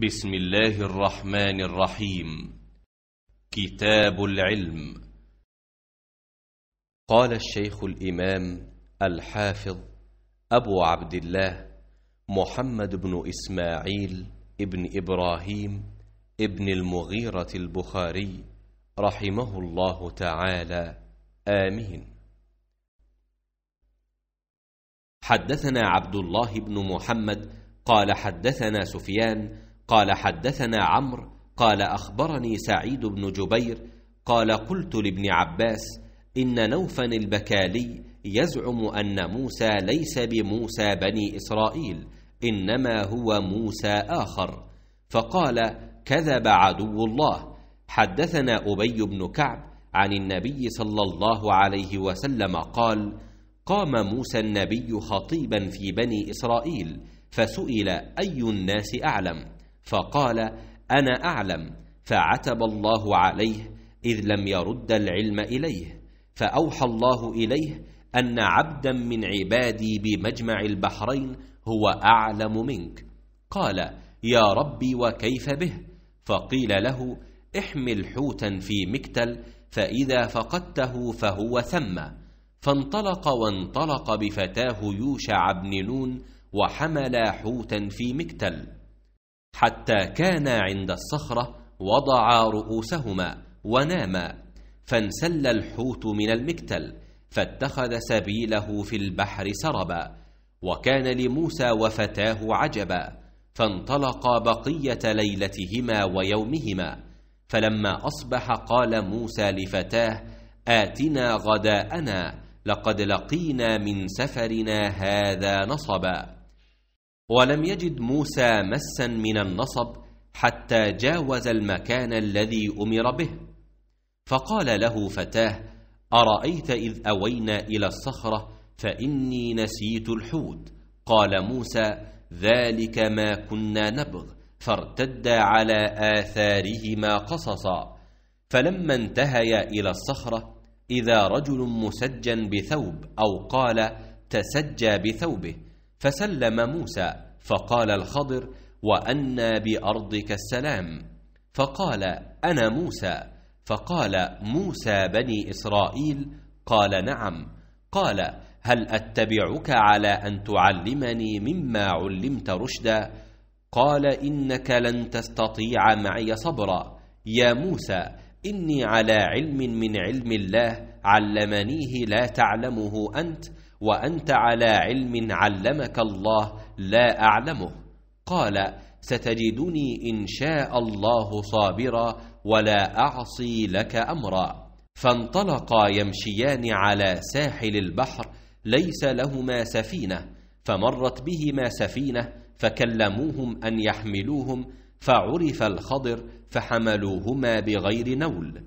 بسم الله الرحمن الرحيم كتاب العلم قال الشيخ الإمام الحافظ أبو عبد الله محمد بن إسماعيل ابن إبراهيم ابن المغيرة البخاري رحمه الله تعالى آمين حدثنا عبد الله بن محمد قال حدثنا سفيان قال حدثنا عمرو قال اخبرني سعيد بن جبير قال قلت لابن عباس ان نوفا البكالي يزعم ان موسى ليس بموسى بني اسرائيل انما هو موسى اخر فقال كذب عدو الله حدثنا ابي بن كعب عن النبي صلى الله عليه وسلم قال قام موسى النبي خطيبا في بني اسرائيل فسئل اي الناس اعلم فقال انا اعلم فعتب الله عليه اذ لم يرد العلم اليه فاوحى الله اليه ان عبدا من عبادي بمجمع البحرين هو اعلم منك قال يا ربي وكيف به فقيل له احمل حوتا في مكتل فاذا فقدته فهو ثم فانطلق وانطلق بفتاه يوشع بن نون وحملا حوتا في مكتل حتى كانا عند الصخرة وضعا رؤوسهما وناما فانسل الحوت من المكتل فاتخذ سبيله في البحر سربا وكان لموسى وفتاه عجبا فانطلقا بقية ليلتهما ويومهما فلما أصبح قال موسى لفتاه آتنا غداءنا لقد لقينا من سفرنا هذا نصبا ولم يجد موسى مسا من النصب حتى جاوز المكان الذي أمر به فقال له فتاه أرأيت إذ أوينا إلى الصخرة فإني نسيت الحوت قال موسى ذلك ما كنا نبغ فارتدا على آثارهما قصصا فلما انتهيا إلى الصخرة إذا رجل مسجا بثوب أو قال تسجى بثوبه فسلم موسى فقال الخضر وأنى بأرضك السلام فقال أنا موسى فقال موسى بني إسرائيل قال نعم قال هل أتبعك على أن تعلمني مما علمت رشدا قال إنك لن تستطيع معي صبرا يا موسى إني على علم من علم الله علمنيه لا تعلمه أنت وأنت على علم علمك الله لا أعلمه قال ستجدني إن شاء الله صابرا ولا أعصي لك أمرا فانطلقا يمشيان على ساحل البحر ليس لهما سفينة فمرت بهما سفينة فكلموهم أن يحملوهم فعرف الخضر فحملوهما بغير نول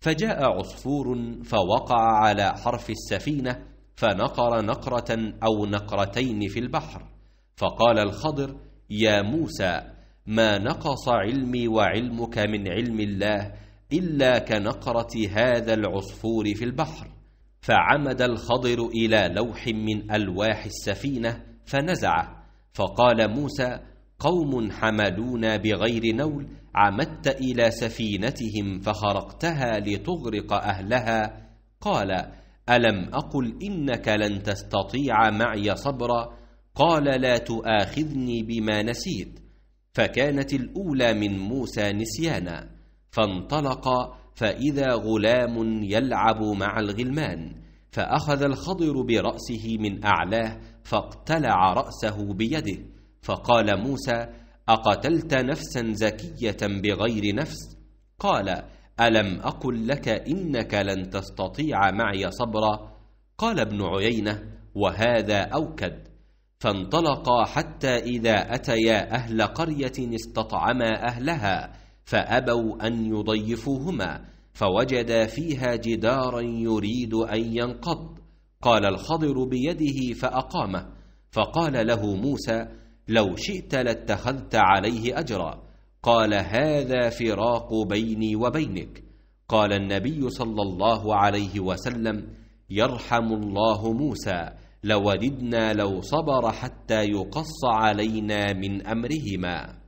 فجاء عصفور فوقع على حرف السفينة فنقر نقرة أو نقرتين في البحر فقال الخضر يا موسى ما نقص علمي وعلمك من علم الله إلا كنقرة هذا العصفور في البحر فعمد الخضر إلى لوح من ألواح السفينة فنزعه فقال موسى قوم حملونا بغير نول عمدت إلى سفينتهم فخرقتها لتغرق أهلها قال الم اقل انك لن تستطيع معي صبرا قال لا تؤاخذني بما نسيت فكانت الاولى من موسى نسيانا فانطلق فاذا غلام يلعب مع الغلمان فاخذ الخضر براسه من اعلاه فاقتلع راسه بيده فقال موسى اقتلت نفسا زكيه بغير نفس قال ألم أقل لك إنك لن تستطيع معي صبرا قال ابن عيينة وهذا أوكد فانطلقا حتى إذا أتيا أهل قرية استطعما أهلها فأبوا أن يضيفوهما فوجدا فيها جدارا يريد أن ينقض قال الخضر بيده فأقامه فقال له موسى لو شئت لاتخذت عليه أجرا قال هذا فراق بيني وبينك قال النبي صلى الله عليه وسلم يرحم الله موسى لوددنا لو صبر حتى يقص علينا من امرهما